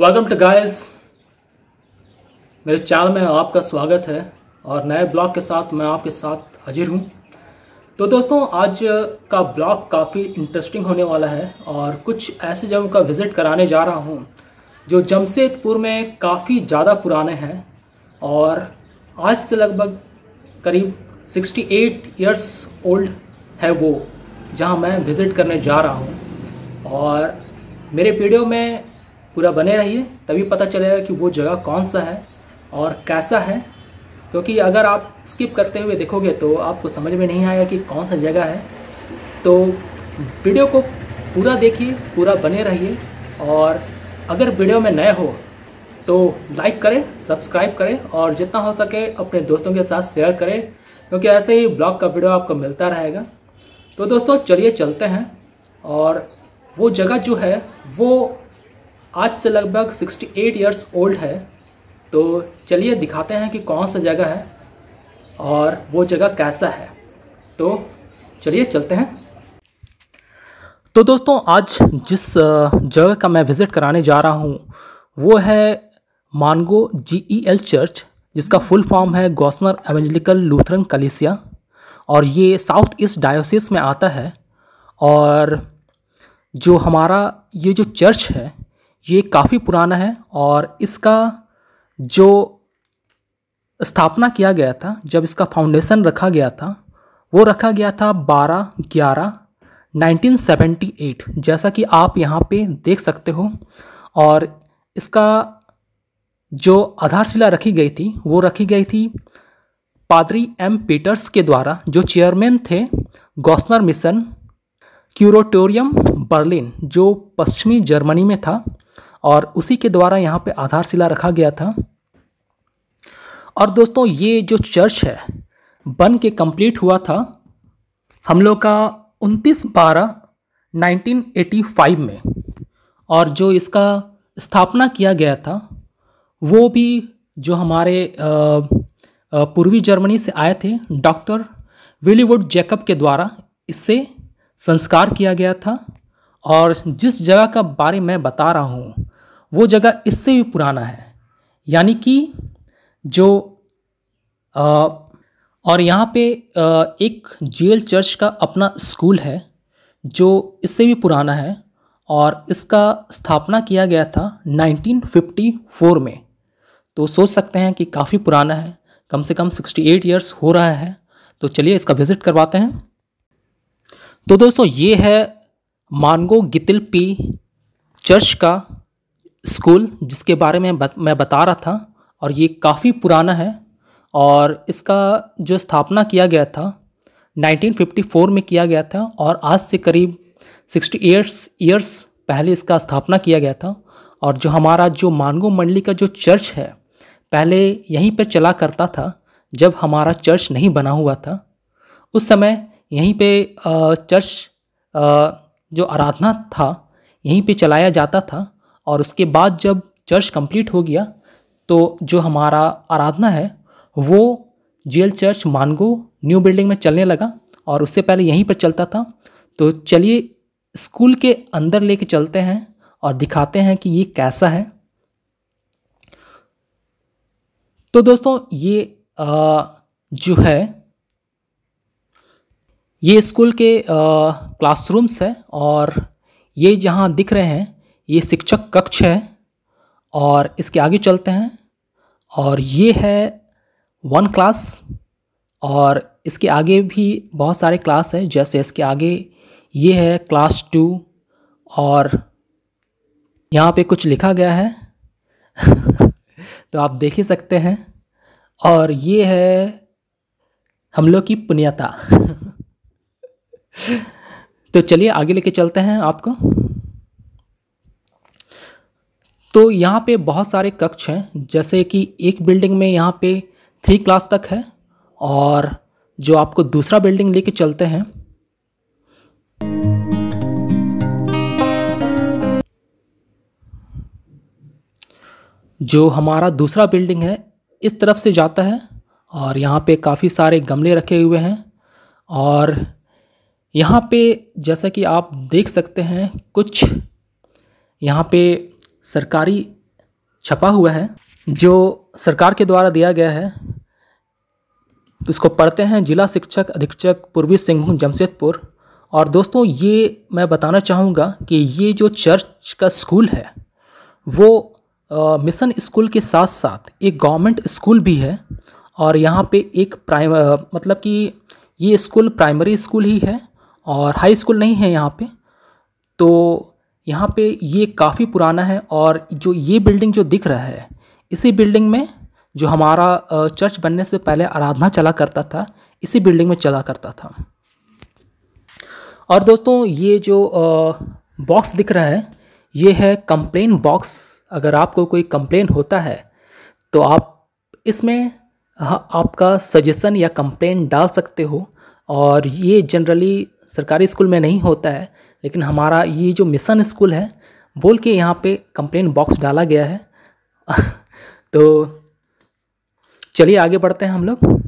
welcome to guys मेरे channel में आपका स्वागत है और नए ब्लॉग के साथ मैं आपके साथ हाजिर हूँ तो दोस्तों आज का ब्लॉग काफ़ी इंटरेस्टिंग होने वाला है और कुछ ऐसे जगहों का विज़िट कराने जा रहा हूँ जो जमशेदपुर में काफ़ी ज़्यादा पुराने हैं और आज से लगभग करीब 68 इयर्स ओल्ड है वो जहाँ मैं विज़िट करने जा रहा हूँ और मेरे वीडियो में पूरा बने रहिए तभी पता चलेगा कि वो जगह कौन सा है और कैसा है क्योंकि अगर आप स्किप करते हुए देखोगे तो आपको समझ में नहीं आएगा कि कौन सा जगह है तो वीडियो को पूरा देखिए पूरा बने रहिए और अगर वीडियो में नए हो तो लाइक करें सब्सक्राइब करें और जितना हो सके अपने दोस्तों के साथ शेयर करें क्योंकि ऐसे ही ब्लॉग का वीडियो आपको मिलता रहेगा तो दोस्तों चलिए चलते हैं और वो जगह जो है वो आज से लगभग 68 ईयर्स ओल्ड है तो चलिए दिखाते हैं कि कौन सा जगह है और वो जगह कैसा है तो चलिए चलते हैं तो दोस्तों आज जिस जगह का मैं विज़िट कराने जा रहा हूँ वो है Mango G E L church जिसका फुल फॉर्म है गौसनर एवेंजलिकल लूथरन कलिसिया और ये साउथ ईस्ट डायोसिस में आता है और जो हमारा ये जो चर्च है ये काफ़ी पुराना है और इसका जो स्थापना किया गया था जब इसका फाउंडेशन रखा गया था वो रखा गया था 12 ग्यारह 1978 जैसा कि आप यहाँ पे देख सकते हो और इसका जो आधारशिला रखी गई थी वो रखी गई थी पादरी एम पीटर्स के द्वारा जो चेयरमैन थे गौस्नर मिशन क्यूरोटोरियम बर्लिन जो पश्चिमी जर्मनी में था और उसी के द्वारा यहाँ पे आधारशिला रखा गया था और दोस्तों ये जो चर्च है बन के कंप्लीट हुआ था हम लोग का 29 बारह 1985 में और जो इसका स्थापना किया गया था वो भी जो हमारे पूर्वी जर्मनी से आए थे डॉक्टर विलीवुड जैकब के द्वारा इससे संस्कार किया गया था और जिस जगह का बारे मैं बता रहा हूँ वो जगह इससे भी पुराना है यानी कि जो आ, और यहाँ पे आ, एक जेल चर्च का अपना स्कूल है जो इससे भी पुराना है और इसका स्थापना किया गया था 1954 में तो सोच सकते हैं कि काफ़ी पुराना है कम से कम 68 इयर्स हो रहा है तो चलिए इसका विज़िट करवाते हैं तो दोस्तों ये है मानगो गितिल पी चर्च का स्कूल जिसके बारे में बत, मैं बता रहा था और ये काफ़ी पुराना है और इसका जो स्थापना किया गया था 1954 में किया गया था और आज से करीब 60 ईयर्स ईयर्स पहले इसका स्थापना किया गया था और जो हमारा जो मानगो मंडली का जो चर्च है पहले यहीं पर चला करता था जब हमारा चर्च नहीं बना हुआ था उस समय यहीं पे चर्च जो आराधना था यहीं पे चलाया जाता था और उसके बाद जब चर्च कंप्लीट हो गया तो जो हमारा आराधना है वो जेल चर्च मानगो न्यू बिल्डिंग में चलने लगा और उससे पहले यहीं पर चलता था तो चलिए स्कूल के अंदर लेके चलते हैं और दिखाते हैं कि ये कैसा है तो दोस्तों ये आ, जो है ये स्कूल के क्लासरूम्स है और ये जहाँ दिख रहे हैं ये शिक्षक कक्ष है और इसके आगे चलते हैं और ये है वन क्लास और इसके आगे भी बहुत सारे क्लास हैं जैसे इसके आगे ये है क्लास टू और यहाँ पे कुछ लिखा गया है तो आप देख ही सकते हैं और ये है हम लोग की पुण्यता तो चलिए आगे लेके चलते हैं आपको तो यहाँ पे बहुत सारे कक्ष हैं जैसे कि एक बिल्डिंग में यहाँ पे थ्री क्लास तक है और जो आपको दूसरा बिल्डिंग लेके चलते हैं जो हमारा दूसरा बिल्डिंग है इस तरफ से जाता है और यहाँ पे काफ़ी सारे गमले रखे हुए हैं और यहाँ पे जैसा कि आप देख सकते हैं कुछ यहाँ पे सरकारी छपा हुआ है जो सरकार के द्वारा दिया गया है इसको पढ़ते हैं जिला शिक्षक अधीक्षक पूर्वी सिंह जमशेदपुर और दोस्तों ये मैं बताना चाहूँगा कि ये जो चर्च का स्कूल है वो आ, मिशन स्कूल के साथ साथ एक गवर्नमेंट स्कूल भी है और यहाँ पे एक प्राइम मतलब कि ये स्कूल प्राइमरी स्कूल ही है और हाई स्कूल नहीं है यहाँ पे तो यहाँ पे ये काफ़ी पुराना है और जो ये बिल्डिंग जो दिख रहा है इसी बिल्डिंग में जो हमारा चर्च बनने से पहले आराधना चला करता था इसी बिल्डिंग में चला करता था और दोस्तों ये जो बॉक्स दिख रहा है ये है कंप्लेन बॉक्स अगर आपको कोई कंप्लेन होता है तो आप इसमें आपका सजेशन या कंप्लेन डाल सकते हो और ये जनरली सरकारी स्कूल में नहीं होता है लेकिन हमारा ये जो मिशन स्कूल है बोल के यहाँ पे कंप्लेन बॉक्स डाला गया है तो चलिए आगे बढ़ते हैं हम लोग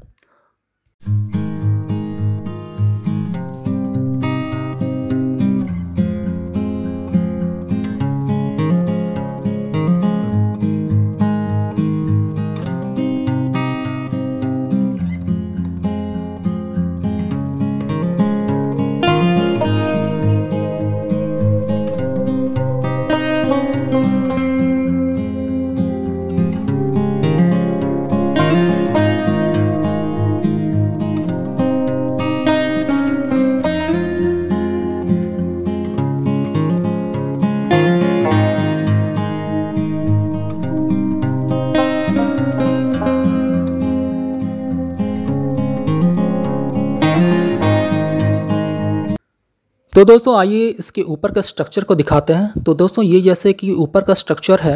तो दोस्तों आइए इसके ऊपर का स्ट्रक्चर को दिखाते हैं तो दोस्तों ये जैसे कि ऊपर का स्ट्रक्चर है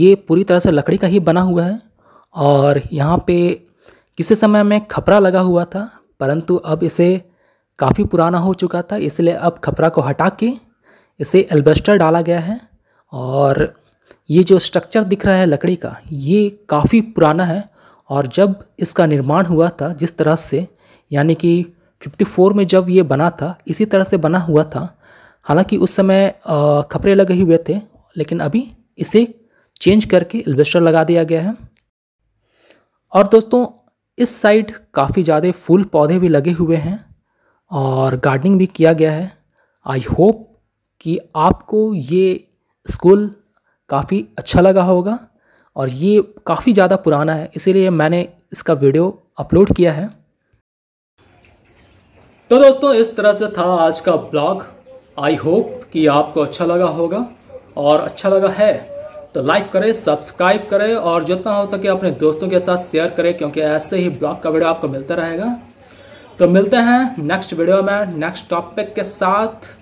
ये पूरी तरह से लकड़ी का ही बना हुआ है और यहाँ पे किसी समय में खपरा लगा हुआ था परंतु अब इसे काफ़ी पुराना हो चुका था इसलिए अब खपरा को हटा के इसे एल्बेस्टर डाला गया है और ये जो स्ट्रक्चर दिख रहा है लकड़ी का ये काफ़ी पुराना है और जब इसका निर्माण हुआ था जिस तरह से यानी कि 54 में जब ये बना था इसी तरह से बना हुआ था हालांकि उस समय खपरे लगे हुए थे लेकिन अभी इसे चेंज करके एल्बेस्टर लगा दिया गया है और दोस्तों इस साइड काफ़ी ज़्यादा फूल पौधे भी लगे हुए हैं और गार्डनिंग भी किया गया है आई होप कि आपको ये स्कूल काफ़ी अच्छा लगा होगा और ये काफ़ी ज़्यादा पुराना है इसीलिए मैंने इसका वीडियो अपलोड किया है तो दोस्तों इस तरह से था आज का ब्लॉग आई होप कि आपको अच्छा लगा होगा और अच्छा लगा है तो लाइक करें सब्सक्राइब करें और जितना हो सके अपने दोस्तों के साथ शेयर करें क्योंकि ऐसे ही ब्लॉग का वीडियो आपको मिलता रहेगा तो मिलते हैं नेक्स्ट वीडियो में नेक्स्ट टॉपिक के साथ